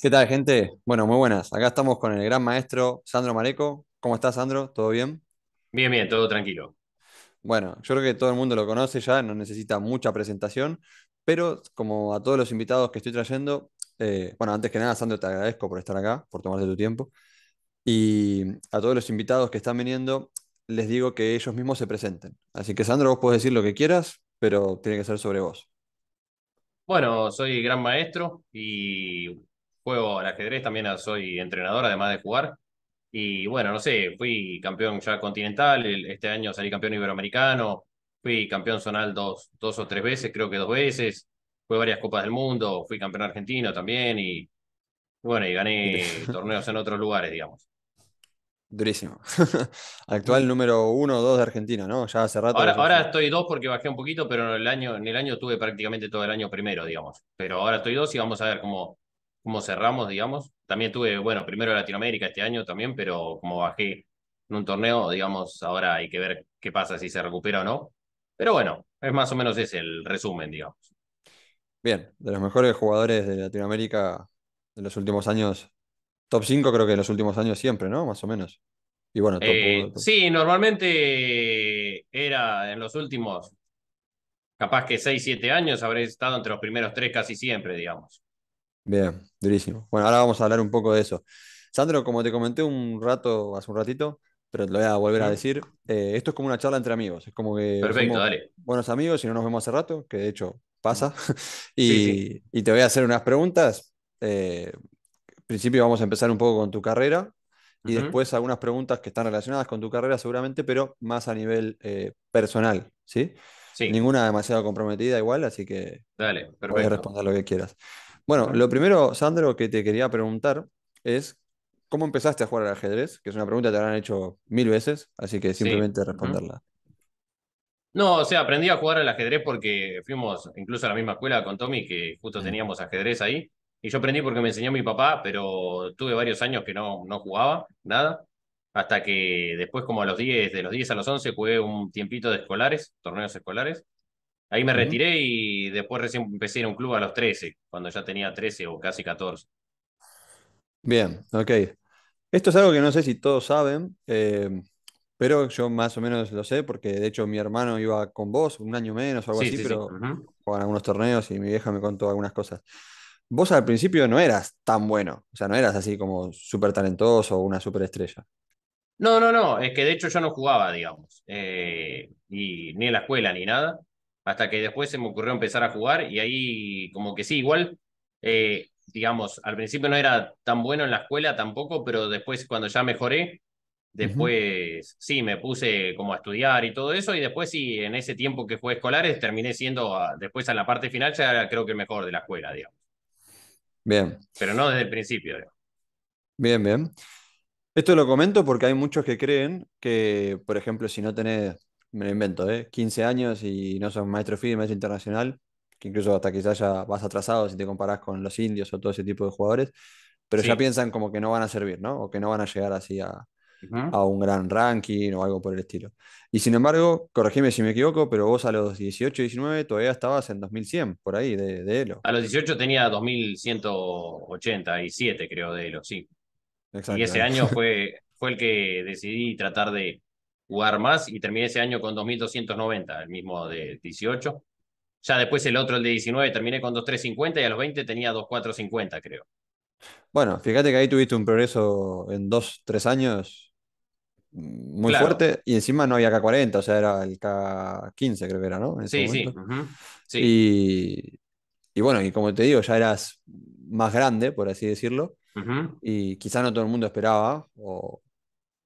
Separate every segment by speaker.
Speaker 1: ¿Qué tal, gente? Bueno, muy buenas. Acá estamos con el gran maestro Sandro Mareco. ¿Cómo estás, Sandro? ¿Todo bien?
Speaker 2: Bien, bien, todo tranquilo.
Speaker 1: Bueno, yo creo que todo el mundo lo conoce ya, no necesita mucha presentación, pero como a todos los invitados que estoy trayendo, eh, bueno, antes que nada, Sandro, te agradezco por estar acá, por tomarte tu tiempo. Y a todos los invitados que están viniendo, les digo que ellos mismos se presenten. Así que, Sandro, vos podés decir lo que quieras, pero tiene que ser sobre vos.
Speaker 2: Bueno, soy gran maestro y juego al ajedrez, también soy entrenador, además de jugar. Y bueno, no sé, fui campeón ya continental, este año salí campeón iberoamericano, fui campeón zonal dos, dos o tres veces, creo que dos veces, fui varias Copas del Mundo, fui campeón argentino también y bueno, y gané torneos en otros lugares, digamos.
Speaker 1: Durísimo. Actual número uno o dos de Argentina, ¿no? Ya hace rato. Ahora,
Speaker 2: estoy dos porque bajé un poquito, pero en el año, en el año tuve prácticamente todo el año primero, digamos. Pero ahora estoy dos y vamos a ver cómo, cómo cerramos, digamos. También tuve, bueno, primero Latinoamérica este año también, pero como bajé en un torneo, digamos, ahora hay que ver qué pasa, si se recupera o no. Pero bueno, es más o menos ese el resumen, digamos.
Speaker 1: Bien, de los mejores jugadores de Latinoamérica En los últimos años, top 5 creo que en los últimos años siempre, ¿no? Más o menos. Y bueno, eh,
Speaker 2: sí, normalmente era en los últimos, capaz que 6, 7 años, habré estado entre los primeros tres casi siempre,
Speaker 1: digamos. Bien, durísimo. Bueno, ahora vamos a hablar un poco de eso. Sandro, como te comenté un rato, hace un ratito, pero te lo voy a volver a decir, eh, esto es como una charla entre amigos, es como que buenos amigos y no nos vemos hace rato, que de hecho pasa, y, te voy a hacer unas preguntas. Eh, principio vamos a empezar un poco con tu carrera y después algunas preguntas que están relacionadas con tu carrera seguramente, pero más a nivel eh, personal, ¿sí? Sí. Ninguna demasiado comprometida igual, así que
Speaker 2: Dale, perfecto. puedes responder
Speaker 1: lo que quieras. Bueno, lo primero, Sandro, que te quería preguntar es, ¿cómo empezaste a jugar al ajedrez? Que es una pregunta que te habrán hecho mil veces, así que simplemente responderla.
Speaker 2: No, o sea, aprendí a jugar al ajedrez porque fuimos incluso a la misma escuela con Tommy, que justo teníamos ajedrez ahí. Y yo aprendí porque me enseñó mi papá, pero tuve varios años que no, no jugaba nada. Hasta que después, como a los 10, de los 10 a los 11, jugué un tiempito de escolares, torneos escolares. Ahí me retiré y después recién empecé en un club a los 13, cuando ya tenía 13 o casi 14.
Speaker 1: Bien, ok. Esto es algo que no sé si todos saben, eh, pero yo más o menos lo sé, porque de hecho mi hermano iba con vos un año menos o algo así, pero jugaban algunos torneos y mi vieja me contó algunas cosas. Vos al principio no eras tan bueno, o sea, no eras así como súper talentoso o una súper estrella.
Speaker 2: No, no, no, es que de hecho yo no jugaba, digamos, eh, ni en la escuela ni nada hasta que después se me ocurrió empezar a jugar y ahí como que sí, igual, eh, digamos, al principio no era tan bueno en la escuela tampoco, pero después cuando ya mejoré, después sí, me puse como a estudiar y todo eso y después sí, en ese tiempo que fue escolares, terminé siendo, ah, después en la parte final ya creo que el mejor de la escuela, digamos.
Speaker 1: Bien. Pero no desde el principio. Bien, bien. Esto lo comento porque hay muchos que creen que, por ejemplo, si no tenés me lo invento, ¿eh? 15 años y no sos maestro FIDE, maestro internacional, que incluso hasta quizás ya vas atrasado si te comparás con los indios o todo ese tipo de jugadores, pero ya piensan como que no van a servir, ¿no? O que no van a llegar así a, a un gran ranking o algo por el estilo. Y sin embargo, corregime si me equivoco, pero vos a los 18, 19 todavía estabas en 2100, por ahí, de, Elo.
Speaker 2: A los 18 tenía 2187, creo, de Elo, sí. y ese eh. año fue, fue el que decidí tratar de jugar más y terminé ese año con 2.290, el mismo de 18. Ya después el otro, el de 19, terminé con 2.350 y a los 20 tenía 2.450, creo.
Speaker 1: Bueno, fíjate que ahí tuviste un progreso en 2, 3 años muy fuerte y encima no había K40, o sea, era el K15 creo que era, ¿no? sí, sí. Y, bueno, y como te digo, ya eras más grande, por así decirlo, y quizás no todo el mundo esperaba o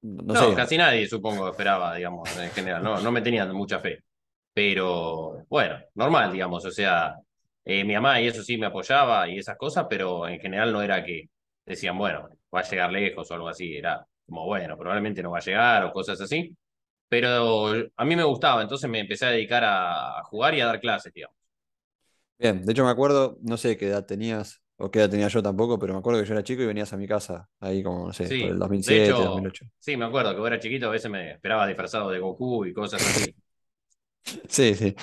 Speaker 1: no, casi
Speaker 2: nadie supongo esperaba, digamos, en general. No, no me tenían mucha fe. Pero bueno, normal, digamos. O sea, eh, mi mamá y eso sí me apoyaba y esas cosas, pero en general no era que decían, bueno, va a llegar lejos o algo así. Era como, bueno, probablemente no va a llegar o cosas así. Pero a mí me gustaba, entonces me empecé a dedicar a jugar y a dar clases, digamos.
Speaker 1: Bien, de hecho me acuerdo, no sé qué edad tenías, o qué edad tenía yo tampoco, pero me acuerdo que yo era chico y venías a mi casa, ahí como, no sé, por el 2007, 2008.
Speaker 2: Sí, me acuerdo que era chiquito a veces me esperaba disfrazado de Goku y cosas así.
Speaker 1: sí, sí.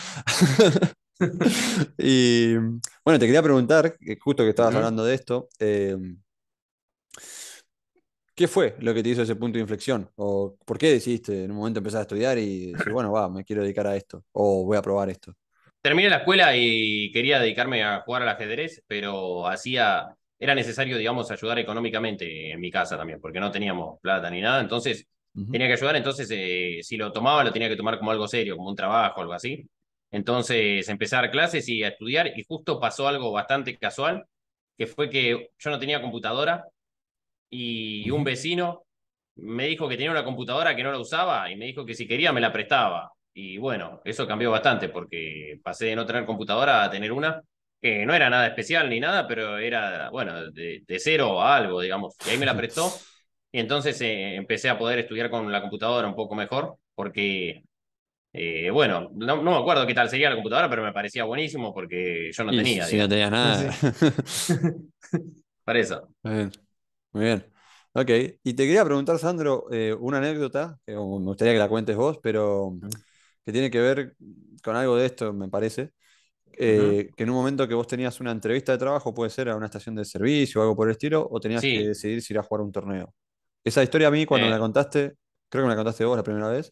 Speaker 1: y bueno, te quería preguntar, justo que estabas hablando de esto, eh, ¿qué fue lo que te hizo ese punto de inflexión? ¿O por qué decidiste en un momento empezar a estudiar y decir, bueno, va, me quiero dedicar a esto? ¿O voy a probar esto?
Speaker 2: terminé la escuela y quería dedicarme a jugar al ajedrez, pero hacía, era necesario, digamos, ayudar económicamente en mi casa también, porque no teníamos plata ni nada, entonces tenía que ayudar, entonces eh, si lo tomaba lo tenía que tomar como algo serio, como un trabajo, algo así. Entonces empezar clases y a estudiar y justo pasó algo bastante casual, que fue que yo no tenía computadora y un vecino me dijo que tenía una computadora que no la usaba y me dijo que si quería me la prestaba. Y bueno, eso cambió bastante porque pasé de no tener computadora a tener una, que no era nada especial ni nada, pero era, bueno, de, cero a algo, digamos. Y ahí me la prestó. Y entonces eh, empecé a poder estudiar con la computadora un poco mejor, porque, eh, bueno, no, me acuerdo qué tal sería la computadora, pero me parecía buenísimo porque yo no tenía. Si no tenías nada. Para eso.
Speaker 1: Muy bien. Ok, y te quería preguntar, Sandro, eh, una anécdota, que me gustaría que la cuentes vos, pero que tiene que ver con algo de esto, me parece. Eh, que en un momento que vos tenías una entrevista de trabajo, puede ser a una estación de servicio o algo por el estilo, o tenías que decidir si ir a jugar un torneo. Esa historia a mí, cuando me eh. la contaste, creo que me la contaste vos la primera vez,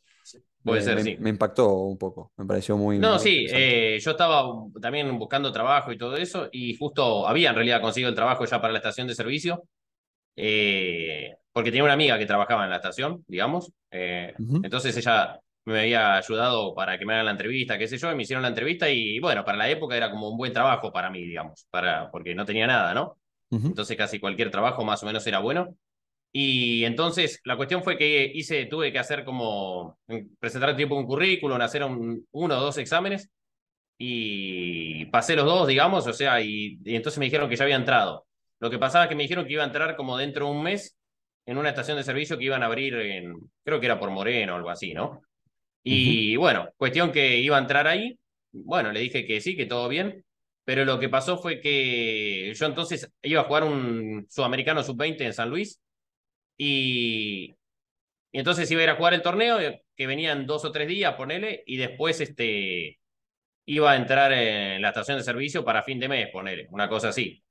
Speaker 1: puede eh, me, ser, sí. me, impactó un poco, me pareció muy... No, sí,
Speaker 2: yo estaba también buscando trabajo y todo eso, y justo había en realidad conseguido el trabajo ya para la estación de servicio, porque tenía una amiga que trabajaba en la estación, digamos, entonces ella me había ayudado para que me hagan la entrevista, qué sé yo, y me hicieron la entrevista y bueno, para la época era como un buen trabajo para mí, digamos, para, porque no tenía nada, ¿no? Entonces casi cualquier trabajo más o menos era bueno. Y entonces la cuestión fue que hice, tuve que hacer como mm, presentar tipo un currículum, hacer un, uno o dos exámenes y pasé los dos, digamos, o sea, y, entonces me dijeron que ya había entrado. Lo que pasaba es que me dijeron que iba a entrar como dentro de un mes en una estación de servicio que iban a abrir en, creo que era por Moreno o algo así, ¿no? Y bueno, cuestión que iba a entrar ahí, bueno, le dije que sí, que todo bien, pero lo que pasó fue que yo entonces iba a jugar un sudamericano sub-20 en San Luis y, entonces iba a ir a jugar el torneo, eh, que venían dos o tres días, ponele, y después este, iba a entrar en la estación de servicio para fin de mes, ponele, una cosa así.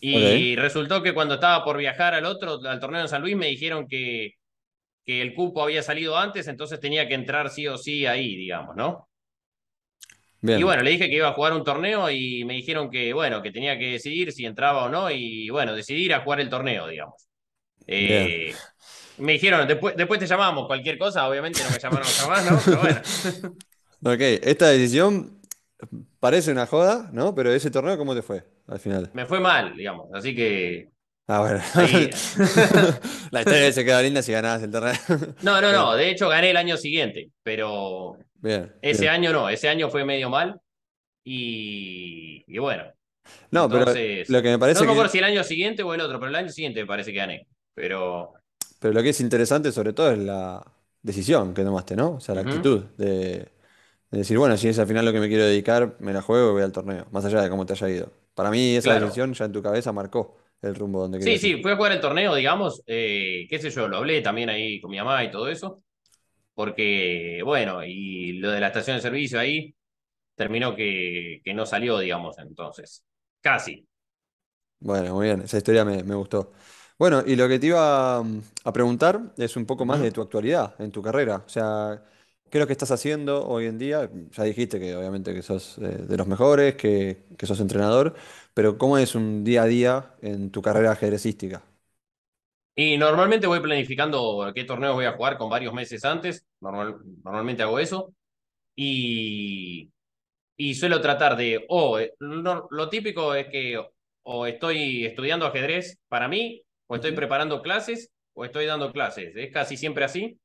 Speaker 2: Y resultó que cuando estaba por viajar al otro, al torneo en San Luis, me dijeron que que el cupo había salido antes, entonces tenía que entrar sí o sí ahí, digamos, ¿no? Y bueno, le dije que iba a jugar un torneo y me dijeron que, bueno, que tenía que decidir si entraba o no y, bueno, decidir a jugar el torneo, digamos. Eh, me dijeron, después, te llamamos, cualquier cosa, obviamente no me llamaron jamás, ¿no? Pero bueno.
Speaker 1: ok, esta decisión parece una joda, ¿no? Pero ese torneo, ¿cómo te fue al final?
Speaker 2: Me fue mal, digamos, así que
Speaker 1: Ah, bueno. la historia se quedó linda si ganabas el torneo.
Speaker 2: no, no, no. De hecho, gané el año siguiente, pero
Speaker 1: bien, ese año
Speaker 2: no. Ese año fue medio mal. Y, y bueno.
Speaker 1: No, pero lo que me parece. No me si
Speaker 2: el año siguiente o el otro, pero el año siguiente me parece que gané. Pero.
Speaker 1: Pero lo que es interesante, sobre todo, es la decisión que tomaste, ¿no? O sea, la actitud de, decir, bueno, si es al final lo que me quiero dedicar, me la juego y voy al torneo, más allá de cómo te haya ido. Para mí esa decisión ya en tu cabeza marcó el rumbo donde quería. Sí,
Speaker 2: sí, fui a jugar el torneo, digamos, eh, qué sé yo, lo hablé también ahí con mi mamá y todo eso, porque, bueno,
Speaker 1: y lo de la
Speaker 2: estación de servicio ahí terminó que, no salió, digamos, entonces, casi.
Speaker 1: Bueno, muy bien, esa historia me, me gustó. Bueno, y lo que te iba mm, a preguntar es un poco más de tu actualidad en tu carrera. O sea, ¿Qué es lo que estás haciendo hoy en día? Ya dijiste que obviamente que sos eh, de los mejores, que, que sos entrenador, pero ¿cómo es un día a día en tu carrera ajedrecística?
Speaker 2: Y normalmente voy planificando qué torneo voy a jugar con varios meses antes, normalmente hago eso, y, y suelo tratar de, o eh, lo típico es que o estoy estudiando ajedrez para mí, o estoy preparando clases, o estoy dando clases, es casi siempre así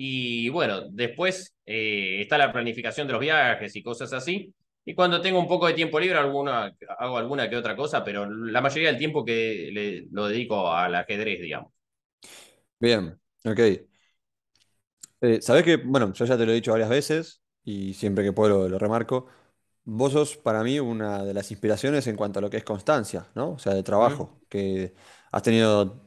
Speaker 2: y bueno, después eh, está la planificación de los viajes y cosas así. Y cuando tengo un poco de tiempo libre, alguna, hago alguna que otra cosa, pero la mayoría del tiempo que le, lo dedico al ajedrez, digamos.
Speaker 1: Bien, ok. Eh, Sabes que, bueno, yo ya te lo he dicho varias veces y siempre que puedo lo remarco vos sos para mí una de las inspiraciones en cuanto a lo que es constancia, ¿no? O sea, de trabajo, que has tenido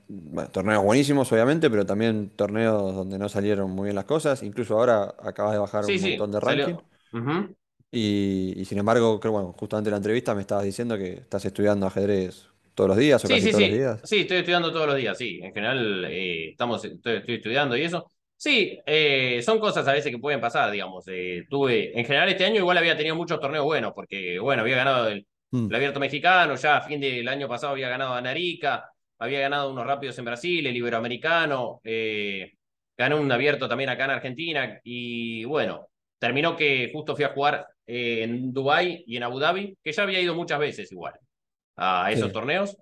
Speaker 1: torneos buenísimos, obviamente, pero también torneos donde no salieron muy bien las cosas. Incluso ahora acabas de bajar un montón de ranking. y, sin embargo, creo, bueno, justamente en la entrevista me estabas diciendo que estás estudiando ajedrez todos los días o sí, casi todos los días.
Speaker 2: Sí, estoy estudiando todos los días, sí. En general eh, estamos, estoy estudiando y eso. Sí, eh, son cosas a veces que pueden pasar, digamos. Eh, tuve, en general este año igual había tenido muchos torneos buenos, porque bueno, había ganado mm. el, Abierto Mexicano, ya a fin del año pasado había ganado a Narica, había ganado unos rápidos en Brasil, el Iberoamericano, eh, gané un abierto también acá en Argentina, y bueno, terminó que justo fui a jugar en Dubái y en Abu Dhabi, que ya había ido muchas veces igual a esos torneos.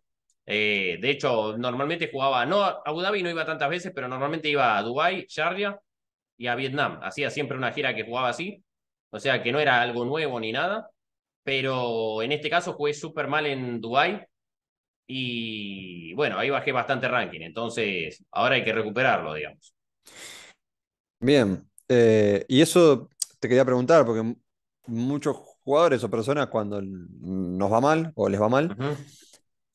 Speaker 2: Eh, de hecho, normalmente jugaba, no Abu Dhabi no iba tantas veces, pero normalmente iba a Dubái, Sharjah y a Vietnam. Hacía siempre una gira que jugaba así, o sea que no era algo nuevo ni nada, pero en este caso jugué súper mal en Dubái y bueno, ahí bajé bastante ranking, entonces ahora hay que recuperarlo, digamos.
Speaker 1: Bien, eh, y eso te quería preguntar, porque muchos jugadores o personas cuando nos va mal o les va mal,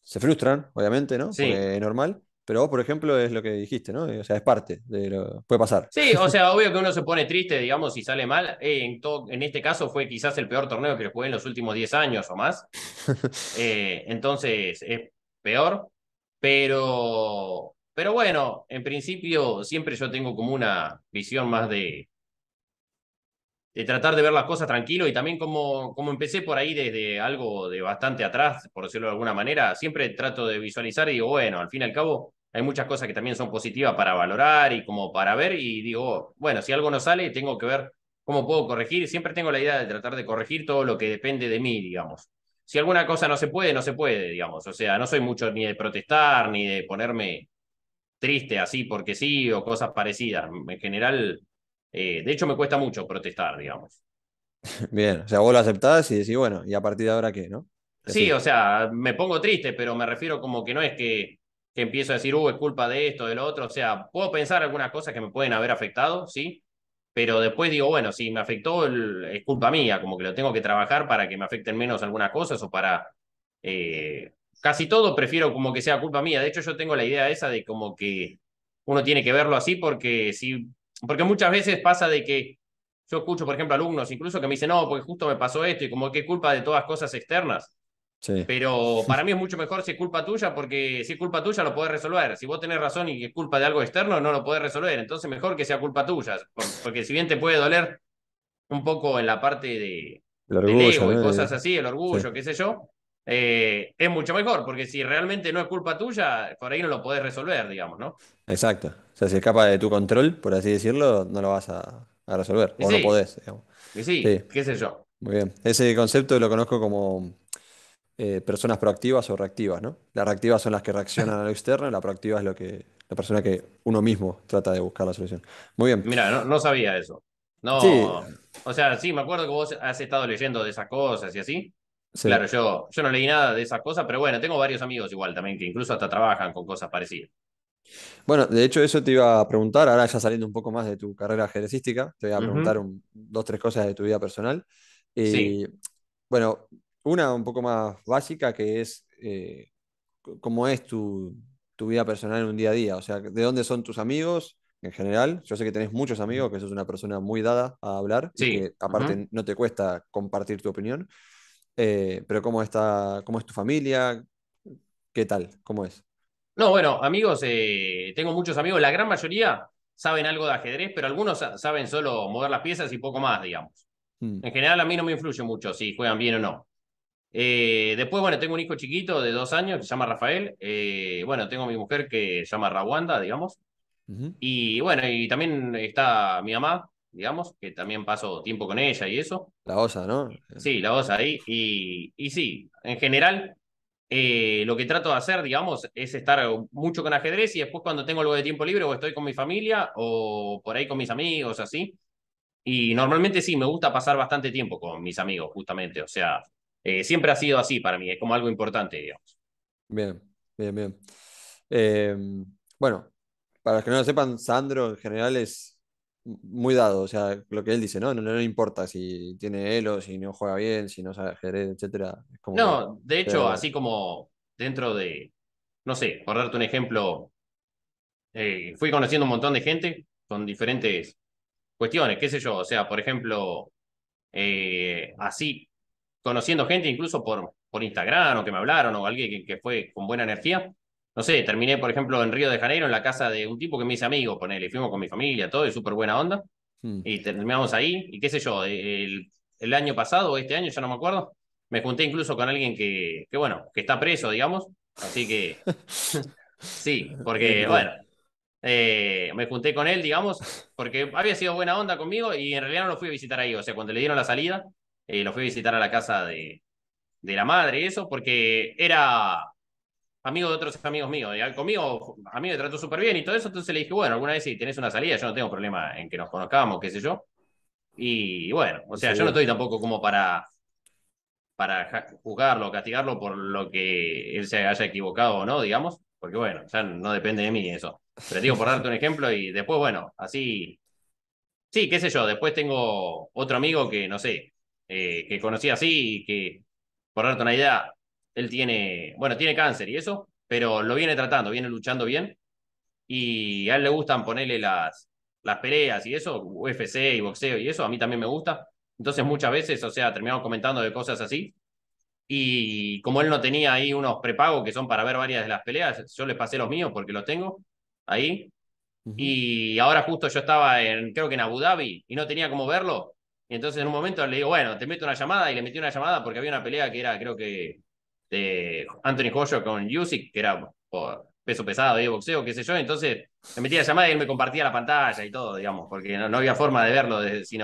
Speaker 1: se frustran, obviamente, ¿no? Sí. es normal. Pero vos, por ejemplo, es lo que dijiste, ¿no? O sea, es parte de lo puede pasar. Sí, o
Speaker 2: sea, obvio que uno se pone triste, digamos, si sale mal. Eh, en, en este caso fue quizás el peor torneo que jugué en los últimos 10 años o más. Eh, entonces, es peor. Pero, pero bueno, en principio siempre yo tengo como una visión más de, de tratar de ver las cosas tranquilo y también como, como empecé por ahí desde algo de bastante atrás, por decirlo de alguna manera, siempre trato de visualizar y digo, bueno, al fin y al cabo hay muchas cosas que también son positivas para valorar y como para ver y digo, bueno, si algo no sale, tengo que ver cómo puedo corregir. Siempre tengo la idea de tratar de corregir todo lo que depende de mí, digamos. Si alguna cosa no se puede, no se puede, digamos. O sea, no soy mucho ni de protestar, ni de ponerme triste así porque sí o cosas parecidas. En general, eh, de hecho, me cuesta mucho protestar, digamos.
Speaker 1: Bien, o sea, vos lo aceptás y decís, bueno, ¿y a partir de ahora qué, no? sí,
Speaker 2: o sea, me pongo triste, pero me refiero como que no es que, que empiezo a decir, uh, es culpa de esto, de lo otro. O sea, puedo pensar algunas cosas que me pueden haber afectado, sí, pero después digo, bueno, si me afectó, es culpa mía, como que lo tengo que trabajar para que me afecten menos algunas cosas o para... Eh, casi todo prefiero como que sea culpa mía. De hecho, yo tengo la idea esa de como que uno tiene que verlo así porque si porque muchas veces pasa de que yo escucho, por ejemplo, alumnos incluso que me dicen, no, porque justo me pasó esto y como que culpa de todas cosas externas. Sí. Pero para mí es mucho mejor si es culpa tuya, porque si es culpa tuya lo puedes resolver. Si vos tenés razón y es culpa de algo externo, no lo puedes resolver. Entonces mejor que sea culpa tuya, porque si bien te puede doler un poco en la parte de,
Speaker 1: el orgullo, ego y cosas
Speaker 2: así, el orgullo, qué sé yo, eh, es mucho mejor, porque si realmente no es culpa tuya, por ahí no lo podés resolver, digamos, ¿no?
Speaker 1: Exacto, o sea, si escapa de tu control, por así decirlo, no lo vas a, resolver. o no podés, sí, qué sé yo. Muy bien. Ese concepto lo conozco como eh, personas proactivas o reactivas, ¿no? Las reactivas son las que reaccionan a lo externo, la proactiva es lo que, la persona que uno mismo trata de buscar la solución. Muy bien. Mira, no,
Speaker 2: sabía eso. No. O sea, sí, me acuerdo que vos has estado leyendo de esas cosas y así. Claro, yo no leí nada de esas cosas, pero bueno, tengo varios amigos igual también que incluso hasta trabajan con cosas parecidas.
Speaker 1: Bueno, de hecho eso te iba a preguntar, ahora ya saliendo un poco más de tu carrera ajedrecística, te voy a preguntar dos dos, tres cosas de tu vida personal. Y eh, Bueno, una un poco más básica que es eh, cómo es tu, tu, vida personal en un día a día, o sea, de dónde son tus amigos en general. Yo sé que tenés muchos amigos, que sos una persona muy dada a hablar, que aparte no te cuesta compartir tu opinión, eh, pero cómo, está, cómo es tu familia, qué tal, cómo es.
Speaker 2: No, bueno, amigos, eh, tengo muchos amigos, la gran mayoría saben algo de ajedrez, pero algunos saben solo mover las piezas y poco más, digamos. Mm. En general a mí no me influye mucho si juegan bien o no. Eh, después, bueno, tengo un hijo chiquito de dos años que se llama Rafael. Eh, bueno, tengo mi mujer que se llama Rawanda, digamos. Y bueno, y también está mi mamá, digamos, que también paso tiempo con ella y eso.
Speaker 1: La osa, ¿no? Sí,
Speaker 2: la osa ahí. Y, y sí, en general, eh, lo que trato de hacer, digamos, es estar mucho con ajedrez y después cuando tengo algo de tiempo libre o estoy con mi familia o por ahí con mis amigos, así. Y normalmente sí, me gusta pasar bastante tiempo con mis amigos, justamente. O sea, eh, siempre ha sido así para mí, es como algo importante, digamos.
Speaker 1: Bien, bien, bien. Em, bueno, para los que no lo sepan, Sandro en general es muy dado, o sea, lo que él dice, ¿no? No, le importa si tiene elo, si no juega bien, si no sabe ajedrez, etc. no, de hecho, así
Speaker 2: como dentro de, no sé, por darte un ejemplo, eh, fui conociendo un montón de gente con diferentes cuestiones, qué sé yo, o sea, por ejemplo, eh, así, conociendo gente incluso por, por Instagram o que me hablaron o alguien que fue con buena energía, no sé, terminé, por ejemplo, en Río de Janeiro, en la casa de un tipo que me hice amigo, ponele, fuimos con mi familia, todo, y súper buena onda. Hmm. Y terminamos ahí, y qué sé yo, eh, el, año pasado o este año, ya no me acuerdo, me junté incluso con alguien que, bueno, que está preso, digamos. Así que, sí, porque, bueno, eh, me junté con él, digamos, porque había sido buena onda conmigo y en realidad no lo fui a visitar ahí. O sea, cuando le dieron la salida, eh, lo fui a visitar a la casa de, de la madre y eso, porque era amigo de otros amigos míos, y conmigo, a mí me trató súper bien y todo eso, entonces le dije, bueno, alguna vez si tenés una salida, yo no tengo problema en que nos conozcamos, qué sé yo. Y bueno, o sea, yo no estoy tampoco como para, para juzgarlo, castigarlo por lo que él se haya equivocado o no, digamos, porque bueno, ya no depende de mí eso. Pero digo, por darte un ejemplo y después, bueno, así, sí, qué sé yo, después tengo otro amigo que, no sé, eh, que conocí así y que, por darte una idea, él tiene, bueno, tiene cáncer y eso, pero lo viene tratando, viene luchando bien. Y a él le gustan ponerle las, las peleas y eso, UFC y boxeo y eso, a mí también me gusta. Entonces muchas veces, o sea, terminamos comentando de cosas así. Y como él no tenía ahí unos prepagos que son para ver varias de las peleas, yo les pasé los míos porque los tengo ahí. Y ahora justo yo estaba en, creo que en Abu Dhabi y no tenía cómo verlo. entonces en un momento le digo, bueno, te meto una llamada y le metí una llamada porque había una pelea que era, creo que de este, Anthony Joyo con Yusik, que era peso pesado de boxeo, qué sé yo. Entonces me metía a llamada y él me compartía la pantalla y todo, digamos, porque no, había forma de verlo desde, si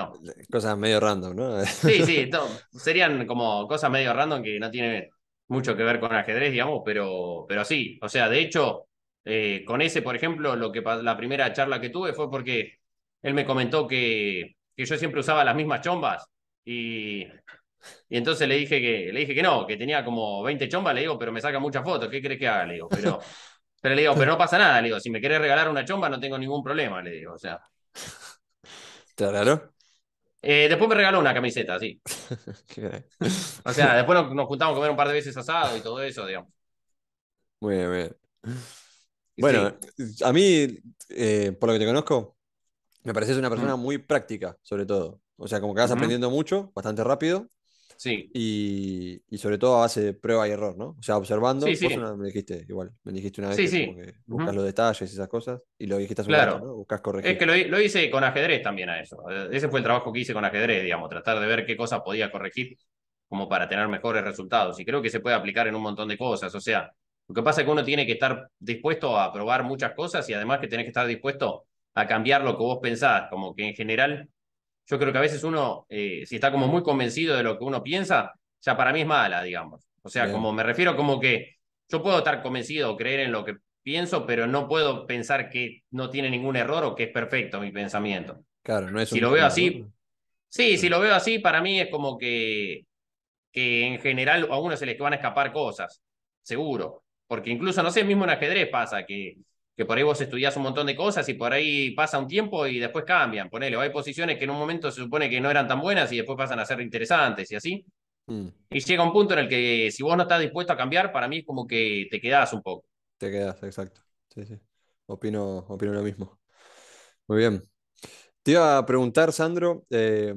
Speaker 1: Cosas medio random, ¿no? sí, sí,
Speaker 2: serían como cosas medio random que no tienen mucho que ver con ajedrez, digamos, pero, pero sí. O sea, de hecho, eh, con ese, por ejemplo, lo que la primera charla que tuve fue porque él me comentó que yo siempre usaba las mismas chombas y y entonces le dije que, le dije que no, que tenía como 20 chombas, le digo, pero me saca muchas fotos, ¿qué crees que haga? Le digo, pero, pero le digo, pero no pasa nada, le digo, si me querés regalar una chomba no tengo ningún problema, le digo, o sea. Claro. Eh, después me regaló una camiseta, sí.
Speaker 1: o sea, después
Speaker 2: nos, juntamos a comer un par de veces asado y todo eso, digamos.
Speaker 1: Muy bien, muy bien. Bueno, a mí, eh, por lo que te conozco, me pareces una persona mm. muy práctica, sobre todo. O sea, como que vas aprendiendo mucho, bastante rápido, Sí. Y, sobre todo a base de prueba y error, ¿no? O sea, observando, me dijiste igual, me dijiste una vez que, buscas los detalles y esas cosas, y lo dijiste claro. ¿no? Buscas corregir. Es que lo,
Speaker 2: lo, hice con ajedrez también a eso. Eh, ese fue el trabajo que hice con ajedrez, digamos, tratar de ver qué cosas podía corregir como para tener mejores resultados. Y creo que se puede aplicar en un montón de cosas. O sea, lo que pasa es que uno tiene que estar dispuesto a probar muchas cosas y además que tenés que estar dispuesto a cambiar lo que vos pensás, como que en general yo creo que a veces uno, eh, si está como muy convencido de lo que uno piensa, ya para mí es mala, digamos. O sea, como me refiero como que yo puedo estar convencido o creer en lo que pienso, pero no puedo pensar que no tiene ningún error o que es perfecto mi pensamiento.
Speaker 1: Claro, no es Si lo veo así,
Speaker 2: sí, si lo veo así, para mí es como que, que en general a uno se les van a escapar cosas, seguro. Porque incluso, no sé, mismo en ajedrez pasa que que por ahí vos estudiás un montón de cosas y por ahí pasa un tiempo y después cambian. Ponele, hay posiciones que en un momento se supone que no eran tan buenas y después pasan a ser interesantes y así. Mm. Y llega un punto en el que si vos no estás dispuesto a cambiar, para mí es como que te quedás un poco.
Speaker 1: Te quedás, exacto. Sí, sí. Opino, opino lo mismo. Muy bien. Te iba a preguntar, Sandro, eh,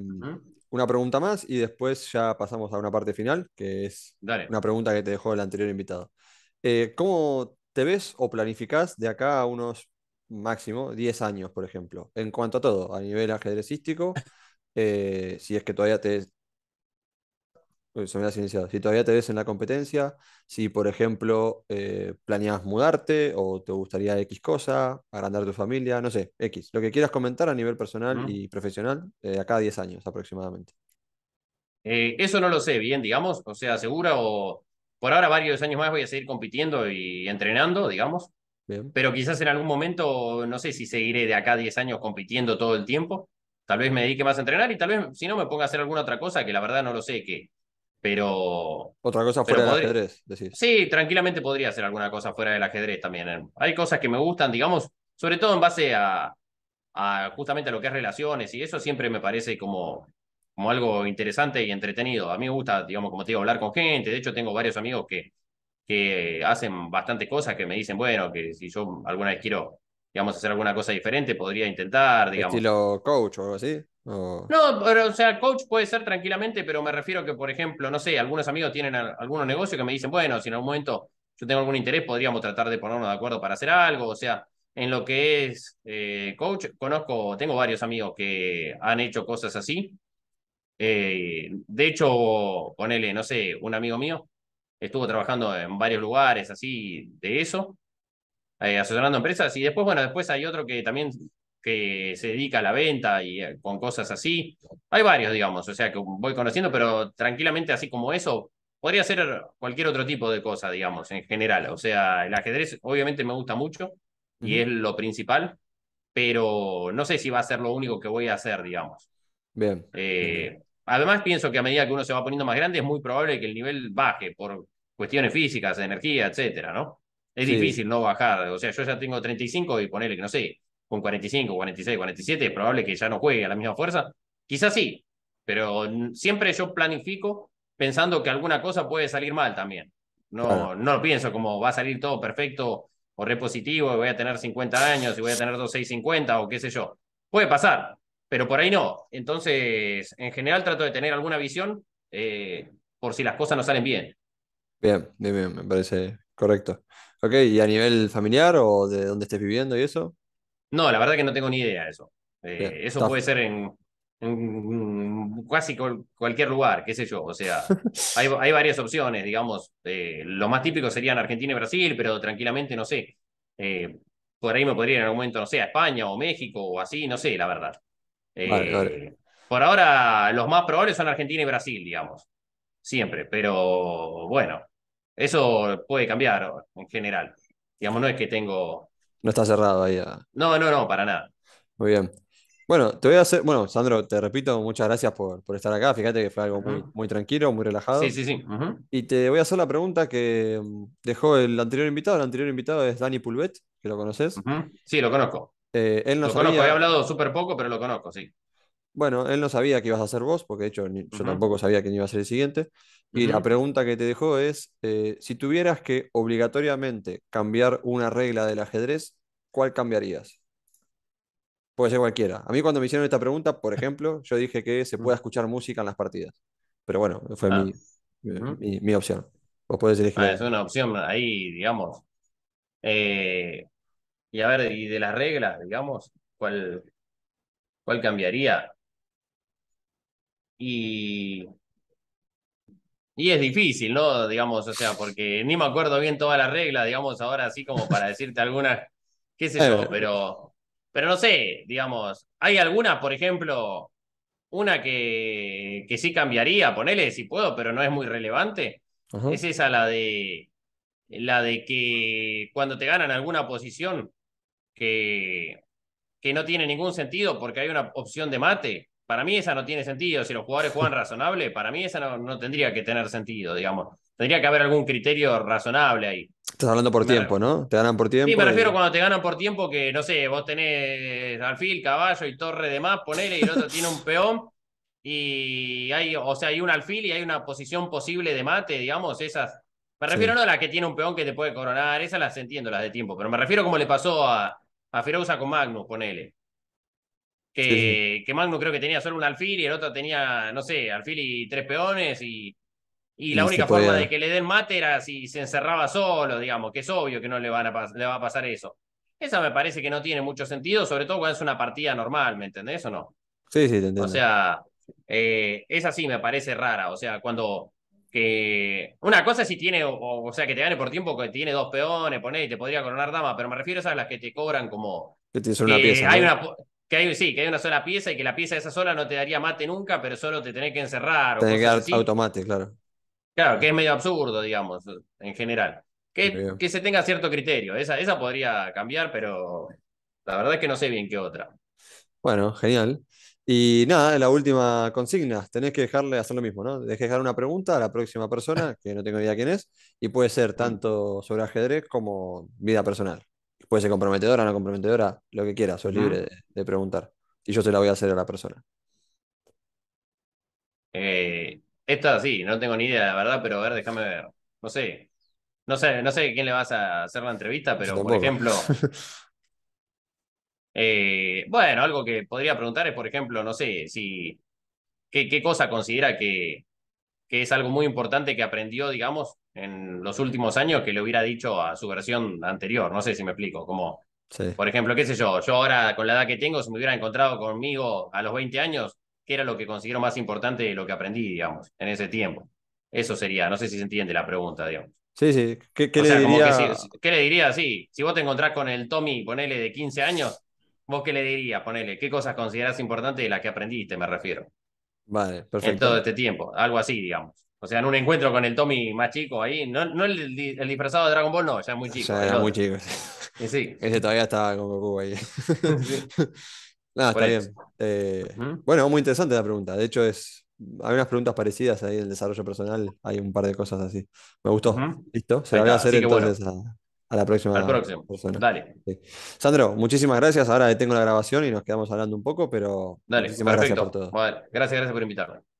Speaker 1: una pregunta más y después ya pasamos a una parte final, que es una pregunta que te dejó el anterior invitado. Eh, ¿Cómo ¿Te ves o planificás de acá a unos máximo 10 años, por ejemplo? En cuanto a todo, a nivel ajedrecístico, eh, si es que todavía te... Si todavía te ves en la competencia, si por ejemplo eh, planeas mudarte o te gustaría X cosa, agrandar tu familia, no sé, X. Lo que quieras comentar a nivel personal y profesional, de eh, acá a 10 años aproximadamente.
Speaker 2: eso no lo sé, bien, digamos, o sea, segura o por ahora varios años más voy a seguir compitiendo y entrenando, digamos. Pero quizás en algún momento, no sé si seguiré de acá 10 años compitiendo todo el tiempo. Tal vez me dedique más a entrenar y tal vez, si no, me ponga a hacer alguna otra cosa que la verdad no lo sé qué.
Speaker 1: Pero. Otra cosa fuera del ajedrez,
Speaker 2: Sí, tranquilamente podría hacer alguna cosa fuera del ajedrez también. Eh. Hay cosas que me gustan, digamos, sobre todo en base a, a justamente a lo que es relaciones y eso siempre me parece como como algo interesante y entretenido. A mí me gusta, digamos, como te digo, hablar con gente. De hecho, tengo varios amigos que, que hacen bastante cosas que me dicen, bueno, que si yo alguna vez quiero, digamos, hacer alguna cosa diferente,
Speaker 1: podría intentar, digamos. ¿Estilo coach o algo así? No,
Speaker 2: pero, o sea, coach puede ser tranquilamente, pero me refiero que, por ejemplo, no sé, algunos amigos tienen algunos negocios que me dicen, bueno, si en algún momento yo tengo algún interés, podríamos tratar de ponernos de acuerdo para hacer algo, o sea, en lo que es eh, coach, conozco, tengo varios amigos que han hecho cosas así eh, de hecho, ponele, no sé, un amigo mío estuvo trabajando en varios lugares así de eso, eh, asesorando empresas, y después, bueno, después hay otro que también que se dedica a la venta y eh, con cosas así. Hay varios, digamos, o sea, que voy conociendo, pero tranquilamente así como eso, podría ser cualquier otro tipo de cosa, digamos, en general. O sea, el ajedrez obviamente me gusta mucho y es lo principal, pero no sé si va a ser lo único que voy a hacer, digamos. Bien. Eh, además, pienso que a medida que uno se va poniendo más grande, es muy probable que el nivel baje por cuestiones físicas, energía, etcétera, ¿no? Es difícil no bajar. O sea, yo ya tengo 35 y ponele que no sé, con 45, 46, 47, es probable que ya no juegue a la misma fuerza. Quizás sí, pero siempre yo planifico pensando que alguna cosa puede salir mal también. No, no pienso como va a salir todo perfecto o repositivo y voy a tener 50 años y voy a tener 2650 o qué sé yo. Puede pasar, pero por ahí no. Entonces, en general trato de tener alguna visión eh, por si las cosas no salen bien.
Speaker 1: Bien, bien, bien, me parece correcto. Ok, ¿y a nivel familiar o de dónde estés viviendo y eso?
Speaker 2: No, la verdad que no tengo ni idea de eso. Eh, eso puede ser en, casi cualquier lugar, qué sé yo. O sea, hay, varias opciones, digamos. Eh, lo más típico serían Argentina y Brasil, pero tranquilamente, no sé. por ahí me podría ir en algún momento, no sé, a España o México o así, no sé, la verdad. Eh, por ahora, los más probables son Argentina y Brasil, digamos. Siempre, pero bueno, eso puede cambiar en general. Digamos, no es que tengo.
Speaker 1: No está cerrado ahí. Ah.
Speaker 2: No, no, no, para nada.
Speaker 1: Muy bien. Bueno, te voy a hacer. Bueno, Sandro, te repito, muchas gracias por, por estar acá. Fíjate que fue algo muy, muy tranquilo, muy relajado. Sí, sí, sí. Y te voy a hacer la pregunta que mm, dejó el anterior invitado. El anterior invitado es Dani Pulvet, que lo conoces. Sí, lo conozco. Eh, él no hablado
Speaker 2: súper poco, pero lo conozco, sí.
Speaker 1: Bueno, él no sabía que ibas a ser vos, porque de hecho yo tampoco sabía quién iba a ser el siguiente. Y la pregunta que te dejó es, eh, si tuvieras que obligatoriamente cambiar una regla del ajedrez, ¿cuál cambiarías? Puede ser cualquiera. A mí cuando me hicieron esta pregunta, por ejemplo, yo dije que se puede escuchar música en las partidas. Pero bueno, fue ah. mi, opción. Vos podés elegir. Ah, es una opción ahí,
Speaker 2: digamos. Eh, y a ver, y de las reglas, digamos, ¿cuál, cuál cambiaría? Y, y es difícil, ¿no? Digamos, o sea, porque ni me acuerdo bien todas las reglas, digamos, ahora así como para decirte algunas, qué sé yo, pero, pero no sé, digamos, hay algunas, por ejemplo, una que, que sí cambiaría, ponele si puedo, pero no es muy relevante, es esa la de, la de que cuando te ganan alguna posición, que, que no tiene ningún sentido porque hay una opción de mate. Para mí esa no tiene sentido. Si los jugadores juegan razonable, para mí esa no, tendría que tener sentido, digamos. Tendría que haber algún criterio razonable ahí.
Speaker 1: Estás hablando por tiempo, ¿no? Te ganan por tiempo. Sí, me refiero
Speaker 2: cuando te ganan por tiempo que, no sé, vos tenés alfil, caballo y torre de más, ponele, y el otro tiene un peón. Y hay, o sea, hay un alfil y hay una posición posible de mate, digamos, esas. Me refiero no a la que tiene un peón que te puede coronar, esas las entiendo, las de tiempo, pero me refiero como le pasó a, a con Magnus, ponele. Que, que, Magno creo que tenía solo un alfil y el otro tenía, no sé, alfil y tres peones y, la única forma de que le den mate era si se encerraba solo, digamos, que es obvio que no le, van a le va a pasar eso. Esa me parece que no tiene mucho sentido, sobre todo cuando es una partida normal, ¿me entendés o no?
Speaker 1: Sí, sí, te O sea,
Speaker 2: eh, esa sí me parece rara, o sea, cuando que una cosa si tiene, o, sea, que te gane por tiempo, que tiene dos peones, pone y te podría coronar dama, pero me refiero a las que te cobran como... Que tienes una pieza. Hay una, que hay, sí, que hay una sola pieza y que la pieza esa sola no te daría mate nunca, pero solo te tenés que encerrar. Tenés que dar
Speaker 1: automate, claro.
Speaker 2: Claro, que es medio absurdo, digamos, en general. Que, que se tenga cierto criterio. Esa, esa podría cambiar, pero la verdad es que no sé bien qué otra.
Speaker 1: Bueno, genial. Y nada, la última consigna, tenés que dejarle hacer lo mismo, ¿no? Dejé dejar una pregunta a la próxima persona, que no tengo idea quién es, y puede ser tanto sobre ajedrez como vida personal. Puede ser comprometedora, no comprometedora, lo que quieras, sos libre de, preguntar. Y yo se la voy a hacer a la persona. Eh,
Speaker 2: esto esta sí, no tengo ni idea, la verdad, pero a ver, déjame ver. No sé. No sé, no sé quién le vas a hacer la entrevista, pero por ejemplo, Eh, bueno, algo que podría preguntar es, por ejemplo, no sé, si qué, cosa considera que, que es algo muy importante que aprendió, digamos, en los últimos años que le hubiera dicho a su versión anterior. No sé si me explico. Como, por ejemplo, qué sé yo, yo ahora con la edad que tengo, si me hubiera encontrado conmigo a los 20 años, ¿qué era lo que considero más importante de lo que aprendí, digamos, en ese tiempo? Eso sería, no sé si se entiende la pregunta, digamos.
Speaker 1: Sí, sí. ¿Qué, le diría?
Speaker 2: ¿Qué le diría? Sí, si vos te encontrás con el Tommy, ponele de 15 años, ¿vos qué le dirías? Ponele, ¿qué cosas consideras importantes de las que aprendiste, me refiero?
Speaker 1: Vale, perfecto. En todo este
Speaker 2: tiempo, algo así, digamos. O sea, en un encuentro con el Tommy más chico ahí, no, no el, disfrazado de Dragon Ball, no, ya es muy chico. Ya es muy chico.
Speaker 1: sí. Ese todavía estaba con Goku ahí. Nada, está bien. Eh, ¿Mm? Bueno, muy interesante la pregunta. De hecho, es hay unas preguntas parecidas ahí en el desarrollo personal. Hay un par de cosas así. Me gustó. ¿Mm? Listo. Se la voy a hacer entonces a la próxima. Al próximo. Persona. Dale. Sandro, muchísimas gracias. Ahora detengo la grabación y nos quedamos hablando un poco, pero Dale, muchísimas gracias por todo.
Speaker 2: Gracias, gracias por invitarme.